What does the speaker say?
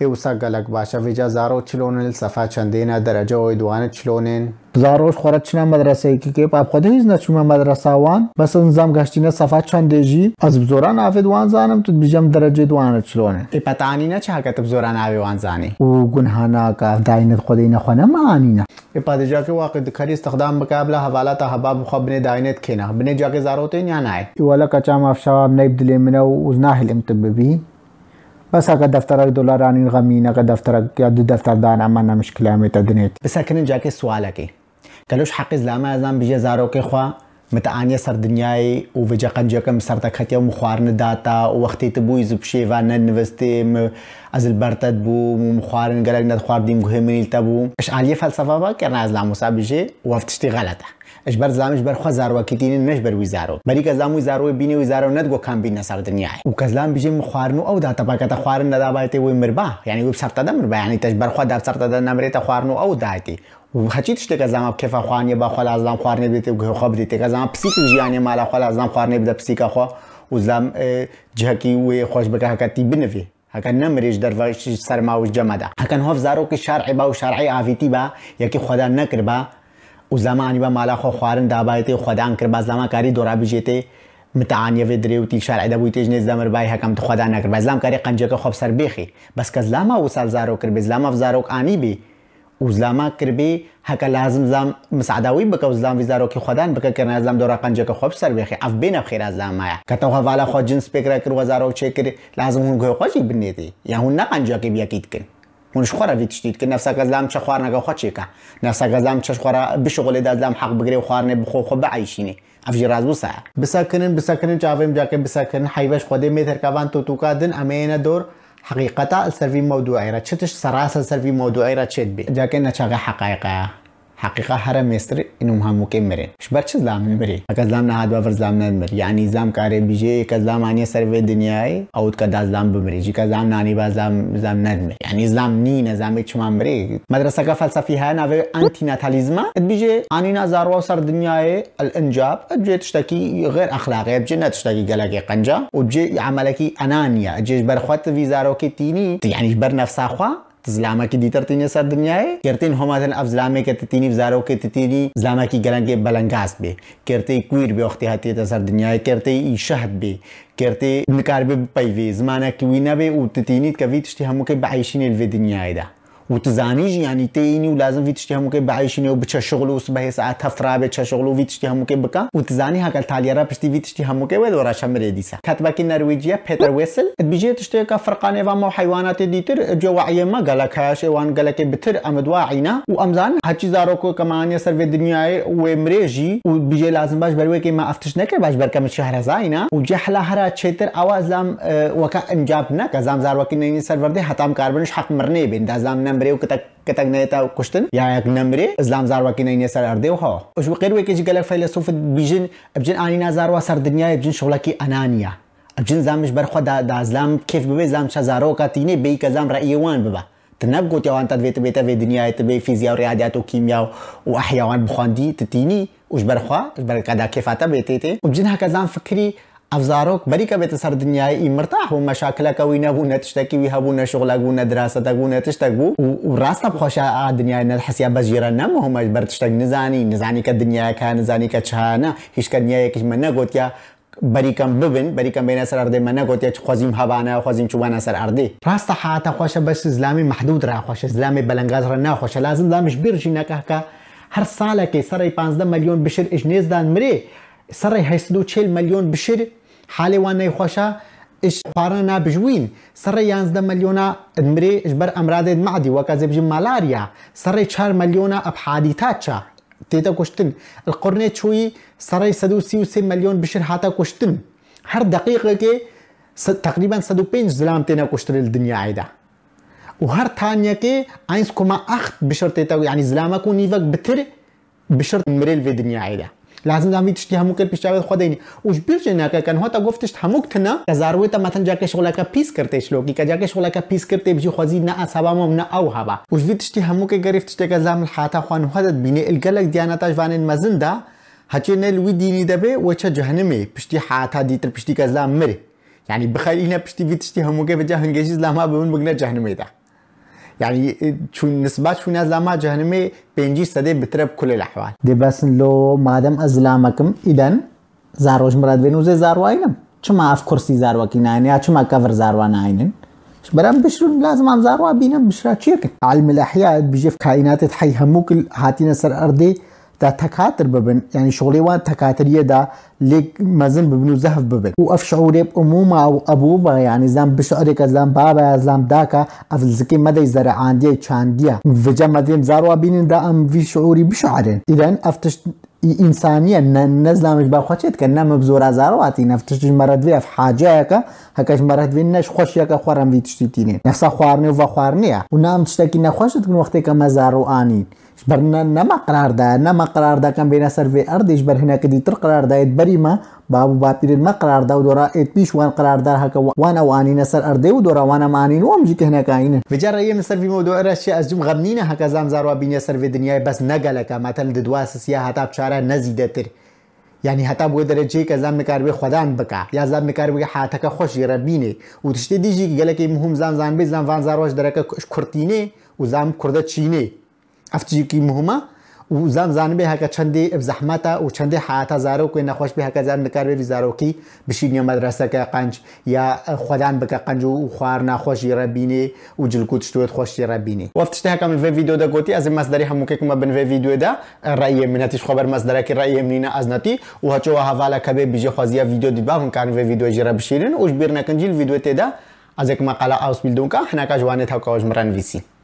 Yusagalag Vija Zaro Chilonen صفحه چندین درجه و دوان چلونین زاروش خورد چنه مدرسه ای که پا بخوده هیز نچومه مدرسه وان بس انزام گشتینه صفحه چنده جی از بزوران آفه دوان زانم تو بیجم درجه دوان چلونه ای پتانی نه چه حکت بزوران آفه وان زانی او گنهانا که داینت خوده اینه خونه معانی نه ای پا که واقع دکاری استخدام بکابلا حوالات حباب خواب بنه داینت که نه بنه جا که زاروتین یا نه ای والا کچام افشاوام نیب دلی منه و اوزنا حلم تببی بس اگه دفتر دلار غمی غمین اگه دفتر یا دو دفتر دان اما مشکل همیت دنیت بس کنن جاکه سوال که کلوش حق لامه ازم بیجه زارو که خواه متعانی سر دنیای متعانية سردنياي وفيجا قنجاكم سرتك خاتيا مخوارن داتا وقتي تبو يزب شيفا ننفستي از البرتاد البرتا تبو مخوارن قالك ندخوار ديم قهمني تبو اش عالی فلسفة با كرنا از لاموسا بجي وفتشتي غلطة اش بر زلامش بر خو زارو کیتین نش بر ویزارو بلی که زامو ویزارو بینی ویزارو ند گو کم بین سر دنیای او که کزلام بیجه مخوارنو او داتا پاکت خوارن ندا بایتی وی مربا یعنی وی سرتا دا مربا یعنی تش بر خو در سرتا دا نمری تا خوارنو او دایتی وختي چې ته زما په کفه خوانی به خل از لم خورنه دي ته خو به یعنی مال خل از لم خورنه به پسیکا خو او زم جهکی کی خوش به کاه کتی بنفی هک نه مریض در وش سرما جمع ده هک نه وزارو کې شرع با او شرعي آویتی با یا خدا نکر با به او زم انی مال خو خورن د بایته خدا ان کړ به کاری دورا بجیته متعانی و دریو تی شرع ده بوې تجنه بای حکم خدا نکر کړ به کاری قنجه خو سر بیخی بس کزلامه او سلزارو کر به زم وزارو آنی بی وزلامه کربی هک لازم زم مسعداوی بکە وزلام ویزارۆکی خوددان بکە از زم دورا اف خۆب خیر از زم خێرا که تو حوالا خود جنس پێکرا کرد وزارو چه چێکرد لازم هون گوێ خۆشی دی یا هون نەقانجاکی بیەکیت کرد منش خۆرەوی تشتیت کە نفسەکە زلام چە خوارنەکە خۆچێکە نفسەکە زلام چش بخو بشغڵی دازلام حەق بگرێ و خوارنێ بسا کنن بەعیشینی ئەفژی ڕازبووسە بسەکردن بسەکردن چاوێم جاکە بسەکردن حیبەش خودێ تو تو تووکدن ئەمێنە دور حقيقة السيرفي موضوعي راه تشتش سراسة السيرفي موضوعي راه تشد بي جاكن تشاغي حقائق حقيقه هر مصر انهم هم مكمرين مش برش زلام نمري اكا زلام نهاد بفر زلام نمر يعني زلام كاره بيجي اكا زلام عني سر في الدنيا أي او تكدا زلام بمري جي زلام ناني با زلام زلام نمر يعني زلام ني إيش ما ممري مدرسة كا فلسفي ها ناوي انتي ناتاليزما تبيجي اني نازار وصر أي الانجاب تجي تشتكي غير اخلاقي بجي نتشتكي قلقي قنجة. وبجي عملكي انانيا تجي برخوات في زاروكي تيني يعني بر نفسها خوا زلامه کی دیتر تینی سر دنیای کرتین هماتن اف زلامه که تینی وزارو که تینی زلامه کی گلنگ بلنگاس بی کرتی کویر بی وقتی تا سر دنیای کرتی ای شهد بی کرتی نکار بی پیوی زمانه کی وینا بی او تینیت که ویتشتی همو که بعیشین الوی دنیای ده وتزانيج يعني تيني ولازم في تشتي همو كي بعيشيني شغل وصبح ساعات هفرا بتشا شغل وفي تشتي همو كي بكا وتزاني هكا تاليرا بشتي في تشتي همو كي ولورا شمري ديسا كاتبا كي النرويجية بيتر ويسل بيجي تشتي كا فرقاني فاما وحيوانات ديتر جو ما قالا كاش وان قالا كي بتر امد واعينا وامزان هاتشي زاروكو كمان يسر في الدنيا ومريجي وبيجي لازم باش بروي كي ما افتش نكر باش بركم شهر زاينا وجحلا هرا تشتر اوازام وكا انجاب نكا زام زار وكي نيني سر حتام كاربنش حق مرني بين دازام کتک کتک نه تا نيتا یا یک نمري اسلام زاروا كي نين يسار اردي وها وش وقير وي كيجي قالك فيلسوف بيجن بجن نظر و سر دنیا دنيا بجن شغلكي انانيه بجن زامش بر خود دا اسلام کیف ببي زام زارو شازارو كاتيني بي كزام راي وان ببا تنبقوا تيو انت بيت بيت في دنيا تبي فيزياء ورياضيات وكيمياء واحياء وان بخواندي تتيني وش برخوا بركادا كيف عتا بيتيتي وبجن هكذا فكري افزاروک بەریکە بێتە سر دنیای مرتاح و مەشاکلەکەەوەی نەبوو نە تشتێکی وی نە شغلە بوو نە دنياي بوو نە و ڕاستە بخۆشە ئا دنیای نە حسیە بەژێرە نەمەهمەش نزانی نزانی کە دنیاکە نزانی کە چانە هیچکە نیایەکیش من نەگوتیا بەریکەم ببن بەریکەم بینە من ئەردێمە خوزیم خۆزیم و خوزیم چوبانە سەر ارده راست حاتە خۆشە بس زلامی محدود خوش زلامی را نه ناخۆشە لازم دامش که هر هەر که سر 15 ملیون بشر دان سڕی هەستن چهل میلیون بشر بشر وانه خواهش اش پارە نابژوین سڕی یانزدە ملیۆنا امری اجبار ئەمرادێت معدی وەکە زێبژین مالاریا سڕی چار ملیۆنا ئەبحادی تاچە تێتە کوشتن القرنێ چووی سڕی سی میلیون بشر کشتن هر دقیقه که تقریبا پنج زلام ایده و هر وهر که اینس کما اخت یعنی زلامه زلامك ونيفك بتر بشر مريل في دنیا ایده لازم دام تشتي همو کل پیش پیشاوی خود اینی اوش بیر جنا که کنه تا گفتش هموک تنا که ضروری تا مثلا جاکه شغلا کا پیس کرتے شلوگی که جاکه شغلا کا پیس کرتے بجی خوازی نه اسبا مام نه او هبا اوش وی تشتی همو که گرفت که زام الحاتا خوان حدد بینه الگلک دیانتاش وانن مزنده هاتي نال وي ديني دبي وچا جهنمي بشتي حاتا دیتر بشتي كزلا مري مره یعنی بخیر بشتي في تشتي همو كيف جا هنجيز لا ما بمن بقنا جهنمي ده يعني شو نسبات شو نازلامات جهنمي بينجي سدي بترب كل الاحوال دي بس لو مادام ازلامكم اذا زاروج مراد بينو زي زارو اينم شما اف كرسي زارو كينان يا شما كفر زارو ناينن برام بشرون لازم عم زاروا بينا بشرا تشيكن علم الاحياء بيجي في كائنات حي هموك هاتين سر ارضي دا تەکاتر ببن ینی شغڵی وان تەکاتریەدا لێک مەزن ببن و زەف ببن و ئەف شعورێب عموما و ئەبوو بە ینی زان بشعرێکە زان بابە زان داکە ئەفزکی مەدەی زەرعاندیە چاندیە وجە مەدیم زاروا بینین دا ئەم وی شعوری بشعرێن ئیدەن ئەفتشت ئینسانیە نەزانامش باخواچێت کە نەمە زۆرا زارواتی نەفتشتش مەرەدوێ حاجەیەەکە هەکەش مەرەدوێن نەش خۆشیەکە خۆرم وی تشتی تینێ نەسا خواردنێ و بە خواردنەیە و نام تشتێکی نەخۆشت وەختێکە مەزار و ئانین Barına kararda, nama kararda kan bena serve ardiş barhina kedi tır kararda et barima babu bapirin ma kararda udora et biş wan kararda haka wana wani nasar arde udora wana manin wa mji kehna kain vijara yem serve موضوع رشي از جم غمنين هكا زامزار وبين serve دنيا بس نقلك مثلا دوا سياحة بشارة نزيدتر یعنی حتی بو درجه که زم کار به خدان بکا یا زم کار به حاته که خوش ربینه و تشتی دیجی گله که مهم زم زم به زم وان زاروش درکه کورتینه و زم کرده چینه افتی کی مهمه او زم زن به هک چندی زحمت او چندی حیات زارو که نخوش به هک زن نکار به زارو کی بشین یا مدرسه که قنج یا خودان بک قنج او خوار نخوش یا او و جلکوت شتوت خوش یا بینه و افتش هک من ویدیو دا گوتی از مصدری هم که ما بن ویدیو دا رای منتیش خبر مصدره که رای منینا از نتی او هچو حوالا کبه بیجه خوازیا ویدیو دی با هم کان ویدیو جرا بشیرن اوش بیر نکنجیل ویدیو تدا از یک مقاله اوس بیلدون که حنا که جوانه تا مران وی ویسی